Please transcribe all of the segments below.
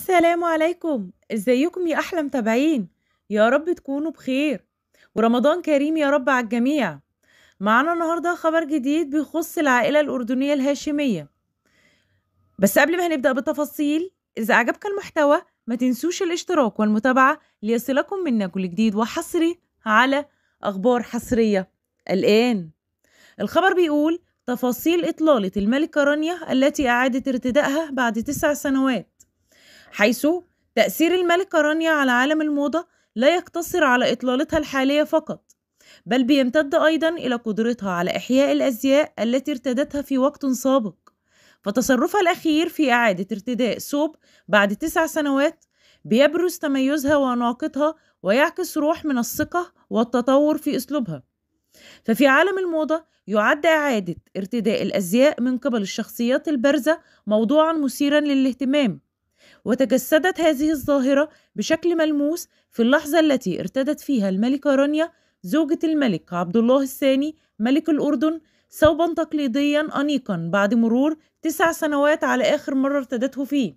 السلام عليكم ازيكم يا احلى متابعين يا رب تكونوا بخير ورمضان كريم يا رب على الجميع معانا النهارده خبر جديد بيخص العائله الاردنيه الهاشميه بس قبل ما هنبدا بالتفاصيل اذا عجبك المحتوى ما تنسوش الاشتراك والمتابعه ليصلكم منا كل جديد وحصري على اخبار حصريه الان الخبر بيقول تفاصيل اطلاله الملكه رانيا التي اعادت ارتدائها بعد تسع سنوات حيث تأثير الملكة رانيا على عالم الموضة لا يقتصر على إطلالتها الحالية فقط بل بيمتد أيضا إلى قدرتها على إحياء الأزياء التي ارتدتها في وقت سابق فتصرفها الأخير في إعادة ارتداء ثوب بعد تسع سنوات بيبرز تميزها وناقتها ويعكس روح من الثقة والتطور في أسلوبها ففي عالم الموضة يعد إعادة ارتداء الأزياء من قبل الشخصيات البارزة موضوعا مثيرا للاهتمام وتجسدت هذه الظاهرة بشكل ملموس في اللحظة التي ارتدت فيها الملكة رانيا زوجة الملك عبد الله الثاني ملك الأردن ثوبا تقليديا أنيقا بعد مرور تسع سنوات على آخر مرة ارتدته فيه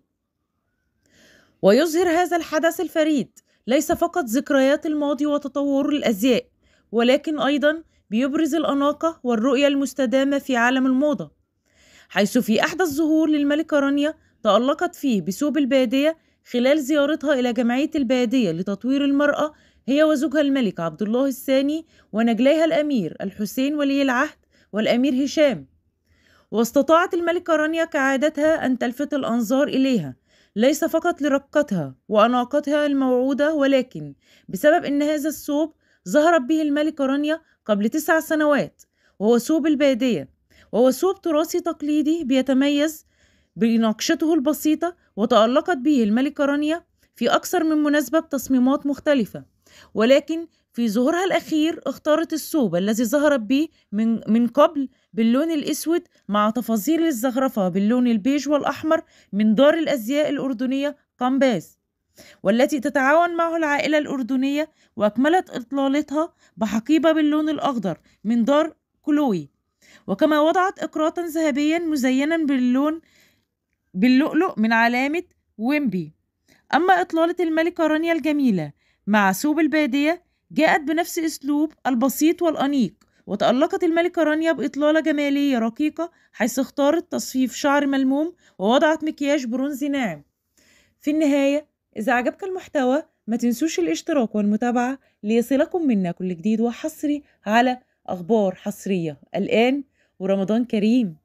ويظهر هذا الحدث الفريد ليس فقط ذكريات الماضي وتطور الأزياء ولكن أيضا بيبرز الأناقة والرؤية المستدامة في عالم الموضة حيث في أحد الظهور للملكة رانيا تألقت فيه بثوب البادية خلال زيارتها إلى جمعية البادية لتطوير المرأة هي وزوجها الملك عبد الله الثاني ونجليها الأمير الحسين ولي العهد والأمير هشام واستطاعت الملكة رانيا كعادتها أن تلفت الأنظار إليها ليس فقط لرقتها وأناقتها الموعودة ولكن بسبب أن هذا الثوب ظهرت به الملكة رانيا قبل تسع سنوات وهو ثوب البادية وهو ثوب تراثي تقليدي بيتميز بنقشته البسيطة وتألقت به الملكة رانيا في أكثر من مناسبة بتصميمات مختلفة ولكن في ظهورها الأخير اختارت الثوب الذي ظهرت به من, من قبل باللون الأسود مع تفاصيل الزخرفة باللون البيج والأحمر من دار الأزياء الأردنية قمباز والتي تتعاون معه العائلة الأردنية وأكملت إطلالتها بحقيبة باللون الأخضر من دار كلوي وكما وضعت إقراطا ذهبيا مزينا باللون باللؤلؤ من علامة ويمبي أما إطلالة الملكة رانيا الجميلة مع ثوب البادية جاءت بنفس أسلوب البسيط والأنيق وتألقت الملكة رانيا بإطلالة جمالية رقيقة حيث اختارت تصفيف شعر ملموم ووضعت مكياج برونزي ناعم في النهاية إذا عجبك المحتوى ما تنسوش الاشتراك والمتابعة ليصلكم منا كل جديد وحصري على أخبار حصرية الآن ورمضان كريم